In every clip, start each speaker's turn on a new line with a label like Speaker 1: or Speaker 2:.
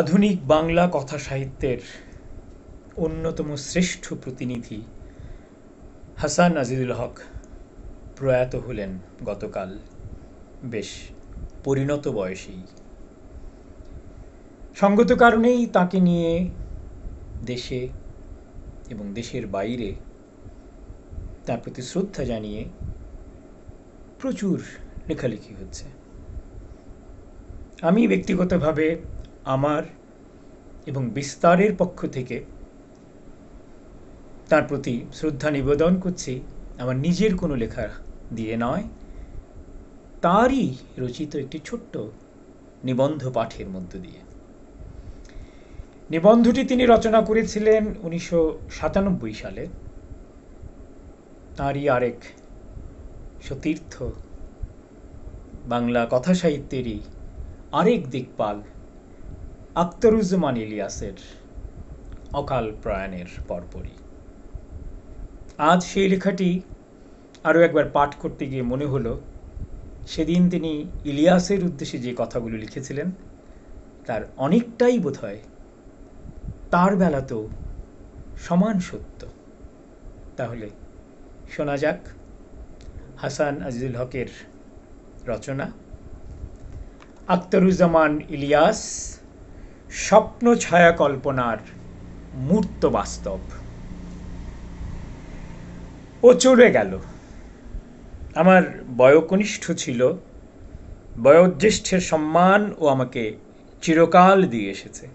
Speaker 1: আধুনিক বাংলা কথা সাহিত্যের অন্যতম শ্রেষ্ঠ প্রতিনিধি হাসান আজিজুল হক প্রয়াত হলেন গতকাল বেশ পরিণত বয়সেই সঙ্গত কারণেই তাকে নিয়ে দেশে এবং দেশের বাইরে তার প্রতি শ্রদ্ধা জানিয়ে প্রচুর লেখালেখি হচ্ছে আমি ব্যক্তিগতভাবে আমার এবং বিস্তারের পক্ষ থেকে তার প্রতি শ্রদ্ধা নিবেদন করছি আমার নিজের কোনো লেখা দিয়ে নয় তারই রচিত একটি ছোট্ট নিবন্ধ পাঠের মধ্য দিয়ে নিবন্ধটি তিনি রচনা করেছিলেন উনিশশো সাতানব্বই সালে তাঁরই আরেক সতীর্থ বাংলা কথাসাহিত্যেরই আরেক দিকপাল আখতারুজ্জামান ইলিয়াসের অকাল প্রয়াণের পরপরই আজ সেই লেখাটি আরও একবার পাঠ করতে গিয়ে মনে হলো সেদিন তিনি ইলিয়াসের উদ্দেশ্যে যে কথাগুলো লিখেছিলেন তার অনেকটাই বোধ হয় তার বেলাতেও সমান সত্য তাহলে শোনা যাক হাসান আজিজুল হকের রচনা আখতারুজ্জামান ইলিয়াস স্বপ্ন ছায়া কল্পনার মূর্ত বাস্তব ও চলে গেল আমার বয়কনিষ্ঠ ছিল বয়োজ্যেষ্ঠের সম্মান ও আমাকে চিরকাল দিয়ে এসেছে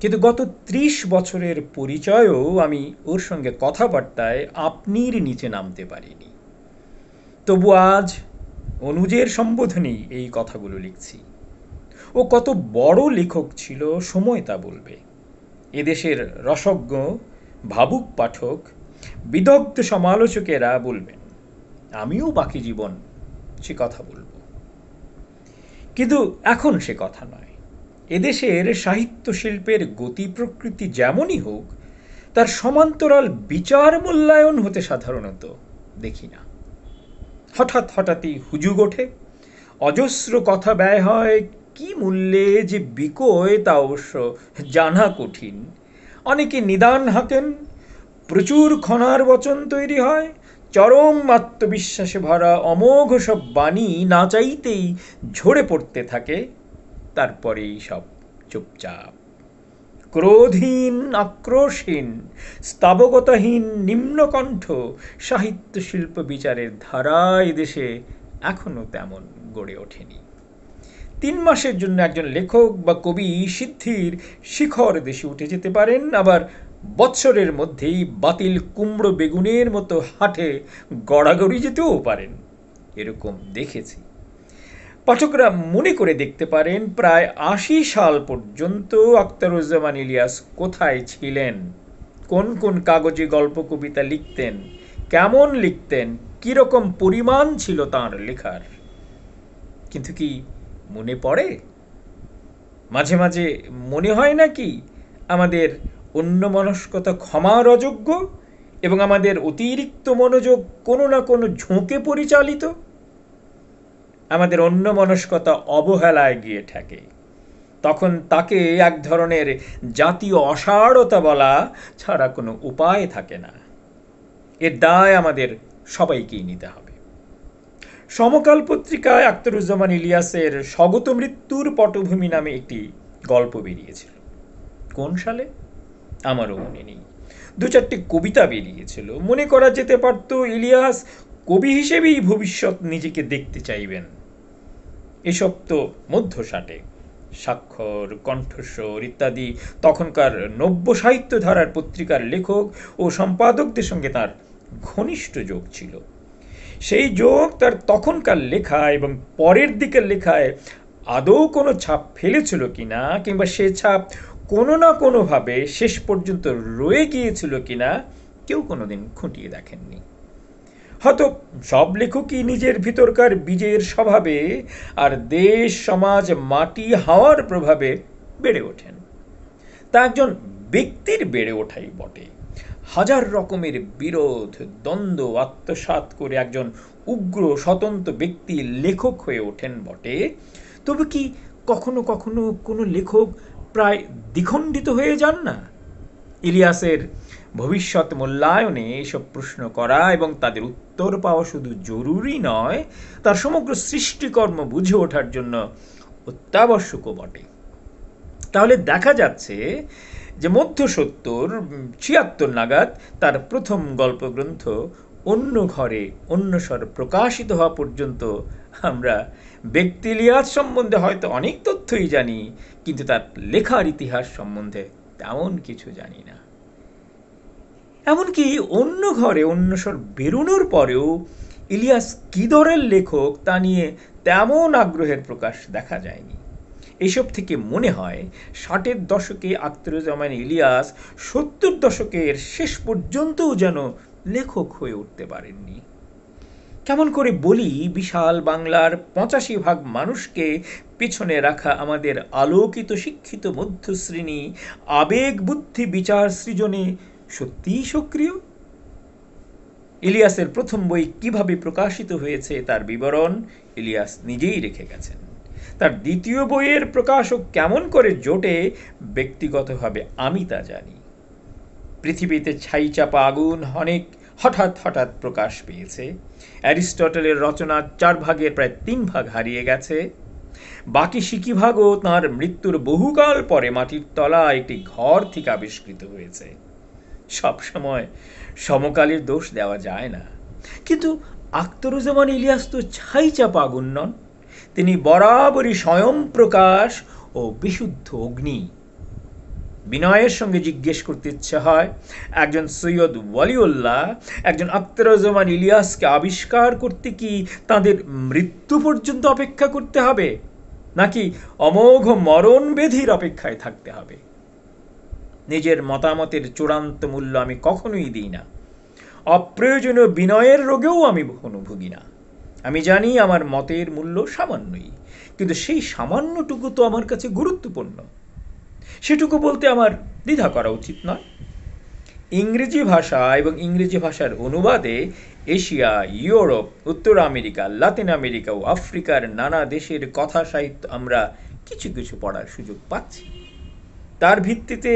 Speaker 1: কিন্তু গত ত্রিশ বছরের পরিচয়ও আমি ওর সঙ্গে কথাবার্তায় আপনির নিচে নামতে পারিনি তবু আজ অনুজের সম্বোধনেই এই কথাগুলো লিখছি ও কত বড় লেখক ছিল সময় তা বলবে এদেশের রসজ্ঞ ভাবুক পাঠক বিদগ্ধ সমালোচকেরা বলবেন আমিও বাকি জীবন সে কথা বলবো কিন্তু এখন সে কথা নয় এদেশের সাহিত্য শিল্পের গতি প্রকৃতি যেমনই হোক তার সমান্তরাল বিচার মূল্যায়ন হতে সাধারণত দেখি না হঠাৎ হঠাৎই হুজুগ ওঠে অজস্র কথা ব্যয় হয় কি মূল্যে যে বিকোয় তা অবশ্য জানা কঠিন অনেকে নিদান হাঁকেন প্রচুর খনার বচন তৈরি হয় চরম আত্মবিশ্বাসে ভরা অমোঘ সব বাণী না চাইতেই ঝরে পড়তে থাকে তারপরেই সব চুপচাপ
Speaker 2: ক্রোধহীন
Speaker 1: আক্রোশহীন স্তাবকতাহীন নিম্নকণ্ঠ সাহিত্য শিল্প বিচারের ধারা এদেশে এখনও তেমন গড়ে ওঠেনি তিন মাসের জন্য একজন লেখক বা কবি সিদ্ধির শিখর দেশে উঠে যেতে পারেন আবার বৎসরের মধ্যেই বাতিল কুমড়ো বেগুনের মতো হাটে গড়াগড়ি যেতেও পারেন এরকম দেখেছি পাঠকরা মনে করে দেখতে পারেন প্রায় আশি সাল পর্যন্ত আখতারুজ্জামান ইলিয়াস কোথায় ছিলেন কোন কোন কাগজে গল্প কবিতা লিখতেন কেমন লিখতেন কীরকম পরিমাণ ছিল তার লেখার কিন্তু কি মনে পড়ে মাঝে মাঝে মনে হয় না কি আমাদের অন্যমনস্কতা ক্ষমার অযোগ্য এবং আমাদের অতিরিক্ত মনোযোগ কোনো না কোনো ঝোঁকে পরিচালিত আমাদের অন্যমনস্কতা অবহেলায় গিয়ে থাকে তখন তাকে এক ধরনের জাতীয় অসাড়তা বলা ছাড়া কোনো উপায় থাকে না এর দায় আমাদের সবাইকেই নিতে হবে সমকাল পত্রিকায় আক্তরুজ্জামান ইলিয়াসের স্বগত মৃত্যুর পটভূমি নামে একটি গল্প বেরিয়েছিল কোন সালে আমারও মনে নেই দু চারটি কবিতা বেরিয়েছিল মনে করা যেতে পারত ইলিয়াস কবি হিসেবেই ভবিষ্যৎ নিজেকে দেখতে চাইবেন এসব তো মধ্য ষাটে স্বাক্ষর কণ্ঠস্বর ইত্যাদি তখনকার নব্য সাহিত্য ধারার পত্রিকার লেখক ও সম্পাদকদের সঙ্গে তার ঘনিষ্ঠ যোগ ছিল সেই যোগ তার তখনকার লেখা এবং পরের দিকের লেখায় আদৌ কোনো ছাপ ফেলেছিল কি না কিংবা সে ছাপ কোনো না কোনোভাবে শেষ পর্যন্ত রয়ে গিয়েছিল কি না কেউ কোনো দিন খুঁটিয়ে দেখেননি হয়তো সব লেখকই নিজের ভিতরকার বীজের স্বভাবে আর দেশ সমাজ মাটি হাওয়ার প্রভাবে বেড়ে ওঠেন তা একজন ব্যক্তির বেড়ে ওঠাই বটে হাজার রকমের বিরোধ দ্বন্দ্ব আত্মসাত করে একজন উগ্র স্বতন্ত্র ব্যক্তি লেখক হয়ে ওঠেন বটে তবে কি কখনো কখনো কোনো লেখক প্রায় দ্বিখণ্ডিত হয়ে যান না ইলিয়াসের ভবিষ্যৎ মূল্যায়নে এসব প্রশ্ন করা এবং তাদের উত্তর পাওয়া শুধু জরুরি নয় তার সমগ্র সৃষ্টিকর্ম বুঝে ওঠার জন্য অত্যাবশ্যকও বটে তাহলে দেখা যাচ্ছে যে মধ্য সত্তর ছিয়াত্তর নাগাদ তার প্রথম গল্পগ্রন্থ অন্য ঘরে অন্য স্বর প্রকাশিত হওয়া পর্যন্ত আমরা ব্যক্তি সম্বন্ধে হয়তো অনেক তথ্যই জানি কিন্তু তার লেখার ইতিহাস সম্বন্ধে তেমন কিছু জানি না এমনকি অন্য ঘরে অন্য স্বর বেরোনোর পরেও ইলিয়াস কী দরের লেখক তা নিয়ে তেমন আগ্রহের প্রকাশ দেখা যায়নি এসব থেকে মনে হয় ষাটের দশকে আখতারুজ্জামান ইলিয়াস সত্তর দশকের শেষ পর্যন্তও যেন লেখক হয়ে উঠতে পারেননি কেমন করে বলি বিশাল বাংলার পঁচাশি ভাগ মানুষকে পিছনে রাখা আমাদের আলোকিত শিক্ষিত মধ্যশ্রেণী আবেগ বুদ্ধি বিচার সৃজনে সত্যিই সক্রিয় ইলিয়াসের প্রথম বই কিভাবে প্রকাশিত হয়েছে তার বিবরণ ইলিয়াস নিজেই রেখে গেছেন তার দ্বিতীয় বইয়ের প্রকাশও কেমন করে জোটে ব্যক্তিগতভাবে আমি তা জানি পৃথিবীতে ছাই চাপা আগুন অনেক হঠাৎ হঠাৎ প্রকাশ পেয়েছে অ্যারিস্টটলের রচনার চার ভাগের প্রায় তিন ভাগ হারিয়ে গেছে বাকি সিকিভাগও তাঁর মৃত্যুর বহুকাল পরে মাটির তলা একটি ঘর থেকে আবিষ্কৃত হয়েছে সবসময় সমকালের দোষ দেওয়া যায় না কিন্তু আক্তরুজামান ইলিয়াস তো ছাই চাপা আগুন নন তিনি বরাবরই স্বয়ং প্রকাশ ও বিশুদ্ধ অগ্নি বিনয়ের সঙ্গে জিজ্ঞেস করতে ইচ্ছে হয় একজন সৈয়দ ওয়ালিউল্লাহ একজন আক্তরজমান ইলিয়াসকে আবিষ্কার করতে কি তাদের মৃত্যু পর্যন্ত অপেক্ষা করতে হবে নাকি অমোঘ মরণ বেধির অপেক্ষায় থাকতে হবে নিজের মতামতের চূড়ান্ত মূল্য আমি কখনোই দিই না অপ্রয়োজনীয় বিনয়ের রোগেও আমি কোনো ভুগি না আমি জানি আমার মতের মূল্য সামান্যই কিন্তু সেই সামান্যটুকু তো আমার কাছে গুরুত্বপূর্ণ সেটুকু বলতে আমার দ্বিধা করা উচিত নয় ইংরেজি ভাষা এবং ইংরেজি ভাষার অনুবাদে এশিয়া ইউরোপ উত্তর আমেরিকা লাতিন আমেরিকা ও আফ্রিকার নানা দেশের কথা সাহিত্য আমরা কিছু কিছু পড়ার সুযোগ পাচ্ছি তার ভিত্তিতে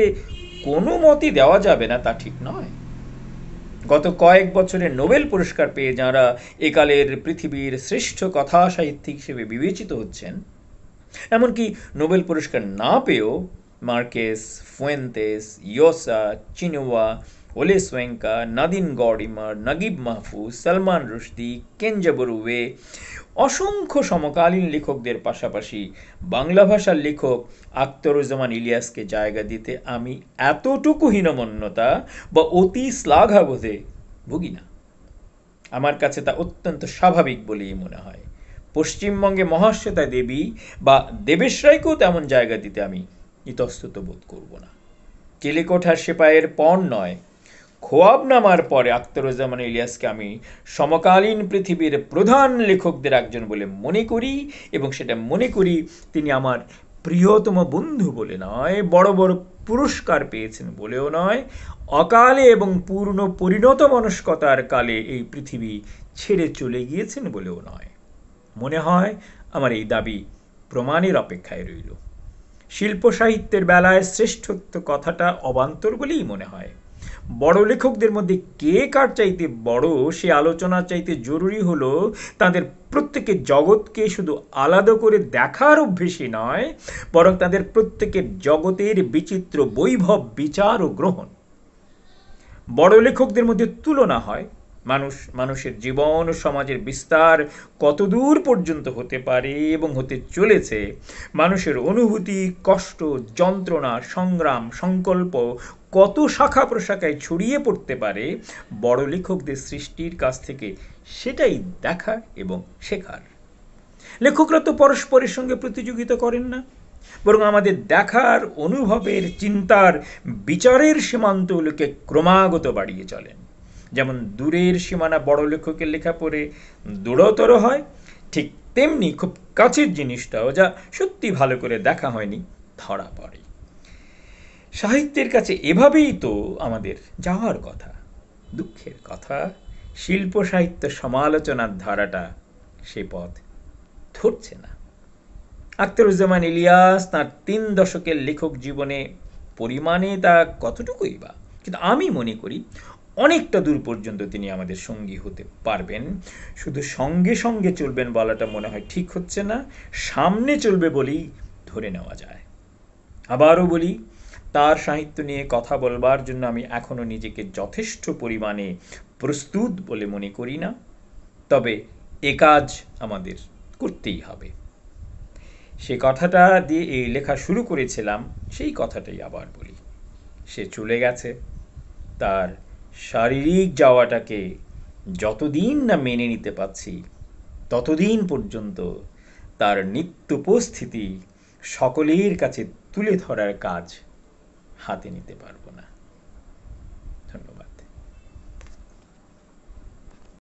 Speaker 1: কোনো মতই দেওয়া যাবে না তা ঠিক নয় গত কয়েক বছরে নোবেল পুরস্কার পেয়ে যাঁরা একালের পৃথিবীর শ্রেষ্ঠ কথা সাহিত্যিক হিসেবে বিবেচিত হচ্ছেন এমনকি নোবেল পুরস্কার না পেয়েও Márquez, Fuentes, Yosa, Chinua, Oleswenka, Nadine Gordimer Naguib Mahfouz Salman Rushdie Kenzaburo Oe অসংখ্য সমকালীন লেখকদের পাশাপাশি বাংলা ভাষার লেখক আক্তরুজ্জামান ইলিয়াসকে জায়গা দিতে আমি এতটুকু হীনমন্যতা বা অতি শ্লাঘাবোধে ভুগি না আমার কাছে তা অত্যন্ত স্বাভাবিক বলেই মনে হয় পশ্চিমবঙ্গে মহাশ্বেতা দেবী বা দেবেশ রায়কেও তেমন জায়গা দিতে আমি ইতস্তত বোধ করব না কেলেকোঠার সেপায়ের পণ নয় খোয়াব নামার পরে আখতারুজ্জামান ইলিয়াসকে আমি সমকালীন পৃথিবীর প্রধান লেখকদের একজন বলে মনে করি এবং সেটা মনে করি তিনি আমার প্রিয়তম বন্ধু বলে নয় বড় বড় পুরস্কার পেয়েছেন বলেও নয় অকালে এবং পূর্ণ পরিণত মনস্কতার কালে এই পৃথিবী ছেড়ে চলে গিয়েছেন বলেও নয় মনে হয় আমার এই দাবি প্রমাণের অপেক্ষায় রইল শিল্প সাহিত্যের বেলায় শ্রেষ্ঠত্ব কথাটা অবান্তর বলেই মনে হয় বড় লেখকদের মধ্যে কে কার চাইতে বড় সে আলোচনা চাইতে জরুরি হলো তাদের প্রত্যেকে জগৎকে শুধু আলাদা করে দেখার অভ্যেসই নয় বরং তাদের প্রত্যেকের জগতের বিচিত্র বৈভব বিচার ও গ্রহণ বড় লেখকদের মধ্যে তুলনা হয় মানুষ মানুষের জীবন ও সমাজের বিস্তার কতদূর পর্যন্ত হতে পারে এবং হতে চলেছে মানুষের অনুভূতি কষ্ট যন্ত্রণা সংগ্রাম সংকল্প কত শাখা প্রশাখায় ছড়িয়ে পড়তে পারে বড় লেখকদের সৃষ্টির কাছ থেকে সেটাই দেখার এবং শেখার লেখকরা তো পরস্পরের সঙ্গে প্রতিযোগিতা করেন না বরং আমাদের দেখার অনুভবের চিন্তার বিচারের সীমান্তগুলোকে ক্রমাগত বাড়িয়ে চলেন যেমন দূরের সীমানা বড় লেখকের লেখা পড়ে দূরতর হয় ঠিক তেমনি খুব কাছের জিনিসটাও যা সত্যি ভালো করে দেখা হয়নি ধরা পড়ে সাহিত্যের কাছে এভাবেই তো আমাদের যাওয়ার কথা দুঃখের কথা শিল্প সাহিত্য সমালোচনার ধারাটা সে পথ ধরছে না আখতারুজ্জামান ইলিয়াস তার তিন দশকের লেখক জীবনে পরিমাণে তা কতটুকুই বা কিন্তু আমি মনে করি অনেকটা দূর পর্যন্ত তিনি আমাদের সঙ্গী হতে পারবেন শুধু সঙ্গে সঙ্গে চলবেন বলাটা মনে হয় ঠিক হচ্ছে না সামনে চলবে বলেই ধরে নেওয়া যায় আবারও বলি তার সাহিত্য নিয়ে কথা বলবার জন্য আমি এখনও নিজেকে যথেষ্ট পরিমাণে প্রস্তুত বলে মনে করি না তবে এ কাজ আমাদের করতেই হবে সে কথাটা দিয়ে এই লেখা শুরু করেছিলাম সেই কথাটাই আবার বলি সে চলে গেছে তার শারীরিক যাওয়াটাকে যতদিন না মেনে নিতে পাচ্ছি ততদিন পর্যন্ত তার নিত্য উপস্থিতি সকলের কাছে তুলে ধরার কাজ হাতে নিতে পারবো না